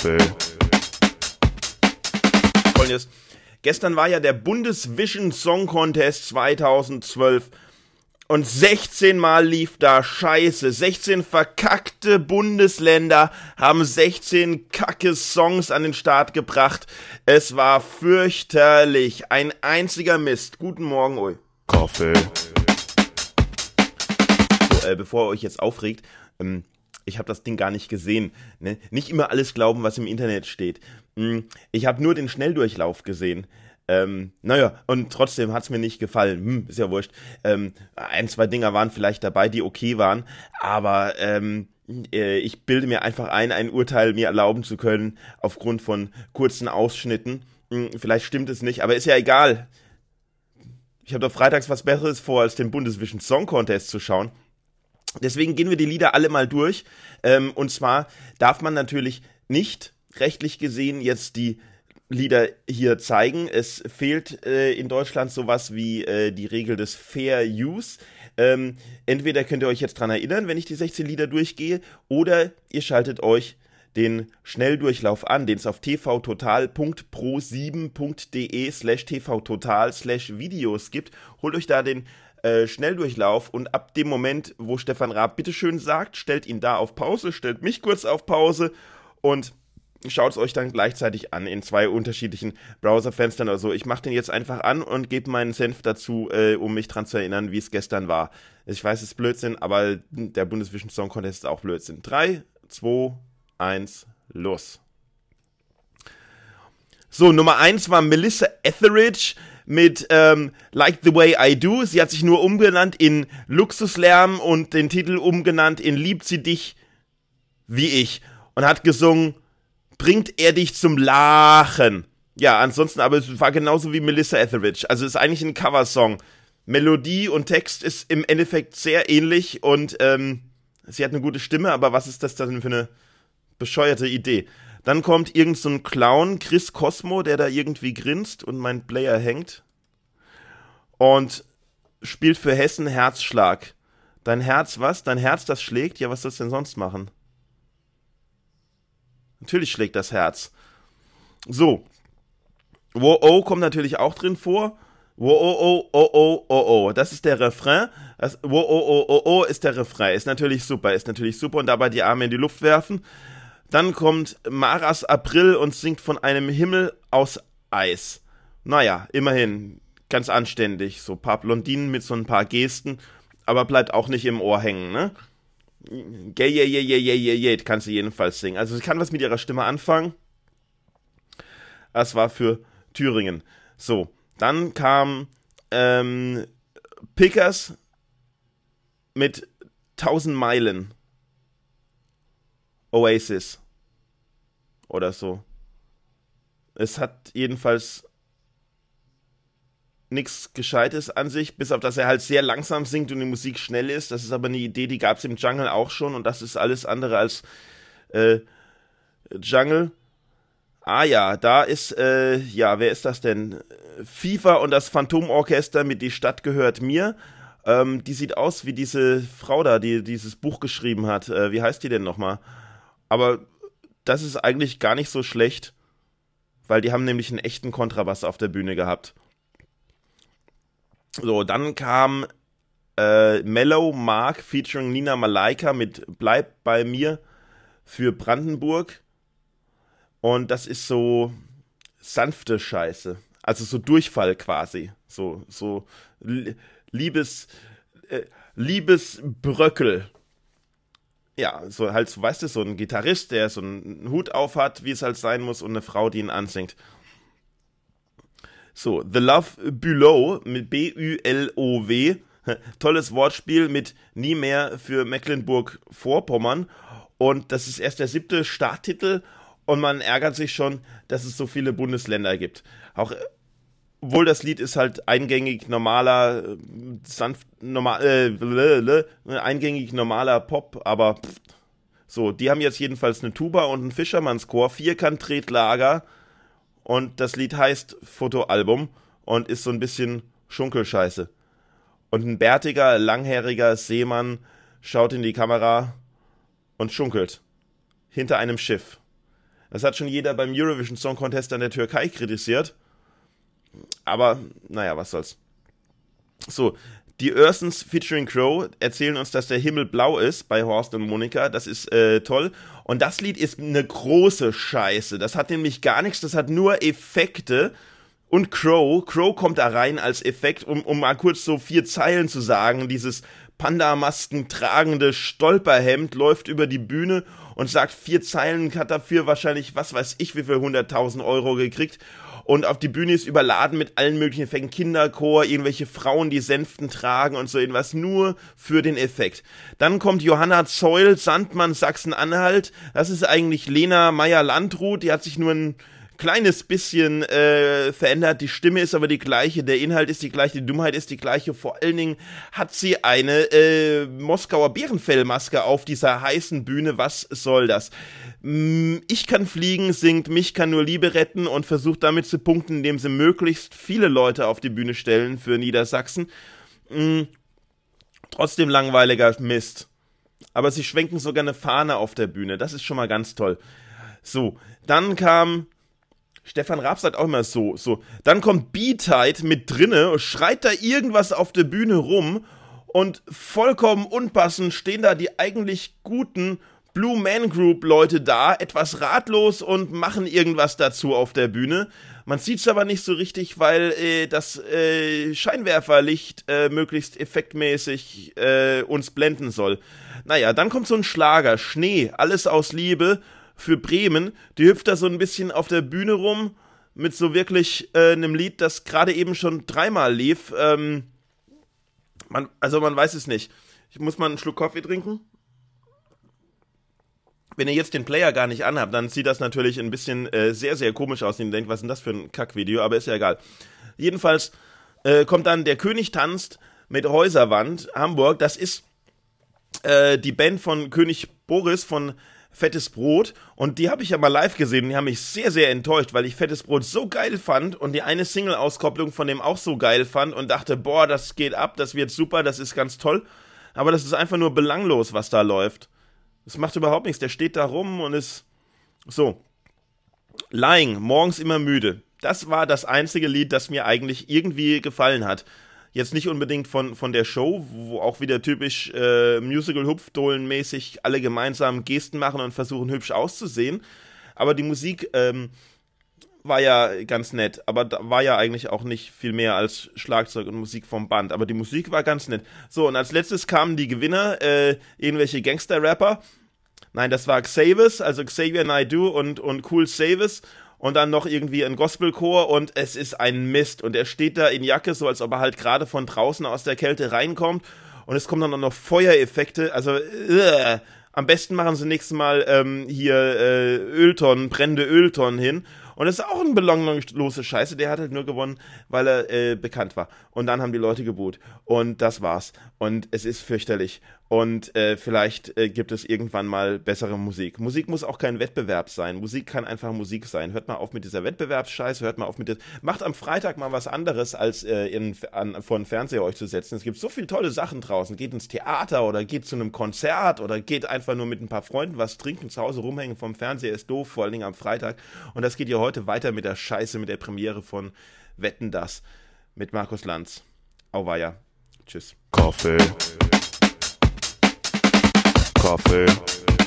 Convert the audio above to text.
Kartoffel. Folgendes. Gestern war ja der Bundesvision Song Contest 2012 und 16 Mal lief da Scheiße. 16 verkackte Bundesländer haben 16 kacke Songs an den Start gebracht. Es war fürchterlich. Ein einziger Mist. Guten Morgen, Ui. Koffel. So, äh, bevor ihr euch jetzt aufregt, ähm, ich habe das Ding gar nicht gesehen. Ne? Nicht immer alles glauben, was im Internet steht. Hm, ich habe nur den Schnelldurchlauf gesehen. Ähm, naja, und trotzdem hat's mir nicht gefallen. Hm, ist ja wurscht. Ähm, ein, zwei Dinger waren vielleicht dabei, die okay waren, aber ähm, äh, ich bilde mir einfach ein, ein Urteil mir erlauben zu können aufgrund von kurzen Ausschnitten. Hm, vielleicht stimmt es nicht, aber ist ja egal. Ich habe doch freitags was Besseres vor, als den Bundesvision Song Contest zu schauen. Deswegen gehen wir die Lieder alle mal durch. Ähm, und zwar darf man natürlich nicht rechtlich gesehen jetzt die Lieder hier zeigen. Es fehlt äh, in Deutschland sowas wie äh, die Regel des Fair Use. Ähm, entweder könnt ihr euch jetzt dran erinnern, wenn ich die 16 Lieder durchgehe, oder ihr schaltet euch den Schnelldurchlauf an, den es auf tvtotal.pro7.de slash tvtotal slash Videos gibt. Holt euch da den äh, Schnelldurchlauf und ab dem Moment, wo Stefan Raab bitteschön sagt, stellt ihn da auf Pause, stellt mich kurz auf Pause und schaut es euch dann gleichzeitig an in zwei unterschiedlichen Browserfenstern oder so. Ich mache den jetzt einfach an und gebe meinen Senf dazu, äh, um mich dran zu erinnern, wie es gestern war. Ich weiß, es ist Blödsinn, aber der Bundesvision Song Contest ist auch Blödsinn. 3, 2, 1, los. So, Nummer 1 war Melissa Etheridge mit ähm, Like the Way I Do. Sie hat sich nur umgenannt in Luxuslärm und den Titel umgenannt in Liebt sie dich wie ich. Und hat gesungen, bringt er dich zum Lachen. Ja, ansonsten, aber es war genauso wie Melissa Etheridge. Also ist eigentlich ein Coversong. Melodie und Text ist im Endeffekt sehr ähnlich und ähm, sie hat eine gute Stimme, aber was ist das denn für eine bescheuerte Idee? Dann kommt irgend so ein Clown, Chris Cosmo, der da irgendwie grinst und mein Player hängt. Und spielt für Hessen Herzschlag. Dein Herz was? Dein Herz, das schlägt? Ja, was soll's denn sonst machen? Natürlich schlägt das Herz. So. Wo oh kommt natürlich auch drin vor. Wo oh oh oh oh oh oh. Das ist der Refrain. wo oh oh oh oh ist der Refrain. Ist natürlich super, ist natürlich super und dabei die Arme in die Luft werfen. Dann kommt Maras April und singt von einem Himmel aus Eis. Naja, immerhin, ganz anständig. So ein paar Blondinen mit so ein paar Gesten, aber bleibt auch nicht im Ohr hängen, ne? Yeah, yeah, yeah, yeah, yeah, yeah, yeah, kann sie jedenfalls singen. Also sie kann was mit ihrer Stimme anfangen. Das war für Thüringen. So, dann kam ähm, Pickers mit 1000 Meilen. Oasis oder so. Es hat jedenfalls nichts Gescheites an sich, bis auf dass er halt sehr langsam singt und die Musik schnell ist. Das ist aber eine Idee, die gab es im Jungle auch schon und das ist alles andere als äh, Jungle. Ah ja, da ist, äh, ja, wer ist das denn? FIFA und das Phantomorchester mit Die Stadt gehört mir. Ähm, die sieht aus wie diese Frau da, die dieses Buch geschrieben hat. Äh, wie heißt die denn nochmal? Aber das ist eigentlich gar nicht so schlecht, weil die haben nämlich einen echten Kontrabass auf der Bühne gehabt. So, dann kam äh, Mellow Mark featuring Nina Malaika mit Bleib bei mir für Brandenburg. Und das ist so sanfte Scheiße. Also so Durchfall quasi. So, so Liebes, äh, Liebesbröckel ja, so halt, so, weißt du, so ein Gitarrist, der so einen Hut auf hat, wie es halt sein muss, und eine Frau, die ihn ansingt. So, The Love Below mit B-U-L-O-W. Tolles Wortspiel mit Nie mehr für Mecklenburg-Vorpommern. Und das ist erst der siebte Starttitel und man ärgert sich schon, dass es so viele Bundesländer gibt. Auch obwohl das Lied ist halt eingängig normaler, äh, sanft, normal, äh, blö, blö, ne, eingängig normaler Pop, aber pff. so, die haben jetzt jedenfalls eine Tuba und einen Fischermannschor, Vierkant-Tretlager und das Lied heißt Fotoalbum und ist so ein bisschen Schunkelscheiße. Und ein bärtiger, langhaariger Seemann schaut in die Kamera und schunkelt. Hinter einem Schiff. Das hat schon jeder beim Eurovision Song Contest an der Türkei kritisiert. Aber naja, was soll's. So, die Ursons featuring Crow erzählen uns, dass der Himmel blau ist bei Horst und Monika. Das ist äh, toll. Und das Lied ist eine große Scheiße. Das hat nämlich gar nichts, das hat nur Effekte. Und Crow, Crow kommt da rein als Effekt, um, um mal kurz so vier Zeilen zu sagen. Dieses Pandamasken tragende Stolperhemd läuft über die Bühne und sagt vier Zeilen, hat dafür wahrscheinlich was weiß ich wie viel 100.000 Euro gekriegt und auf die Bühne ist überladen mit allen möglichen Effekten, Kinderchor, irgendwelche Frauen, die Sänften tragen und so irgendwas, nur für den Effekt. Dann kommt Johanna Zeul, Sandmann, Sachsen-Anhalt, das ist eigentlich Lena Meyer-Landrut, die hat sich nur ein kleines bisschen äh, verändert. Die Stimme ist aber die gleiche, der Inhalt ist die gleiche, die Dummheit ist die gleiche. Vor allen Dingen hat sie eine äh, Moskauer Bärenfellmaske auf dieser heißen Bühne. Was soll das? Mm, ich kann fliegen, singt, mich kann nur Liebe retten und versucht damit zu punkten, indem sie möglichst viele Leute auf die Bühne stellen für Niedersachsen. Mm, trotzdem langweiliger Mist. Aber sie schwenken sogar eine Fahne auf der Bühne. Das ist schon mal ganz toll. So, dann kam Stefan Raab sagt auch immer so, so. Dann kommt B-Tide mit drinne, schreit da irgendwas auf der Bühne rum und vollkommen unpassend stehen da die eigentlich guten Blue Man Group Leute da, etwas ratlos und machen irgendwas dazu auf der Bühne. Man sieht es aber nicht so richtig, weil äh, das äh, Scheinwerferlicht äh, möglichst effektmäßig äh, uns blenden soll. Naja, dann kommt so ein Schlager, Schnee, alles aus Liebe für Bremen. Die hüpft da so ein bisschen auf der Bühne rum mit so wirklich äh, einem Lied, das gerade eben schon dreimal lief. Ähm, man, also man weiß es nicht. Ich muss mal einen Schluck Kaffee trinken. Wenn ihr jetzt den Player gar nicht anhabt, dann sieht das natürlich ein bisschen äh, sehr, sehr komisch aus. Und ihr denkt, was ist denn das für ein Kackvideo? Aber ist ja egal. Jedenfalls äh, kommt dann Der König tanzt mit Häuserwand, Hamburg. Das ist äh, die Band von König Boris von Fettes Brot und die habe ich ja mal live gesehen und die haben mich sehr, sehr enttäuscht, weil ich Fettes Brot so geil fand und die eine Single-Auskopplung von dem auch so geil fand und dachte, boah, das geht ab, das wird super, das ist ganz toll. Aber das ist einfach nur belanglos, was da läuft. Das macht überhaupt nichts, der steht da rum und ist so. Lying, morgens immer müde. Das war das einzige Lied, das mir eigentlich irgendwie gefallen hat. Jetzt nicht unbedingt von, von der Show, wo auch wieder typisch äh, musical hupfdolen mäßig alle gemeinsam Gesten machen und versuchen hübsch auszusehen. Aber die Musik ähm, war ja ganz nett, aber da war ja eigentlich auch nicht viel mehr als Schlagzeug und Musik vom Band. Aber die Musik war ganz nett. So, und als letztes kamen die Gewinner, äh, irgendwelche Gangster-Rapper. Nein, das war Xavis, also Xavier Naidoo und, und Cool Savis und dann noch irgendwie ein Gospelchor und es ist ein Mist. Und er steht da in Jacke, so als ob er halt gerade von draußen aus der Kälte reinkommt. Und es kommen dann auch noch Feuereffekte. Also, äh, am besten machen sie nächstes Mal ähm, hier äh, Öltonnen, brennende Öltonnen hin. Und es ist auch ein belanglose Scheiße. Der hat halt nur gewonnen, weil er äh, bekannt war. Und dann haben die Leute geboot. Und das war's. Und es ist fürchterlich. Und äh, vielleicht äh, gibt es irgendwann mal bessere Musik. Musik muss auch kein Wettbewerb sein. Musik kann einfach Musik sein. Hört mal auf mit dieser Wettbewerbsscheiße, hört mal auf mit der. Macht am Freitag mal was anderes, als äh, in, an, vor den Fernseher euch zu setzen. Es gibt so viele tolle Sachen draußen. Geht ins Theater oder geht zu einem Konzert oder geht einfach nur mit ein paar Freunden was trinken, zu Hause rumhängen vom Fernseher ist doof, vor allen Dingen am Freitag. Und das geht ja heute weiter mit der Scheiße, mit der Premiere von Wetten das mit Markus Lanz. Auweia. Tschüss. Kaffee. coffee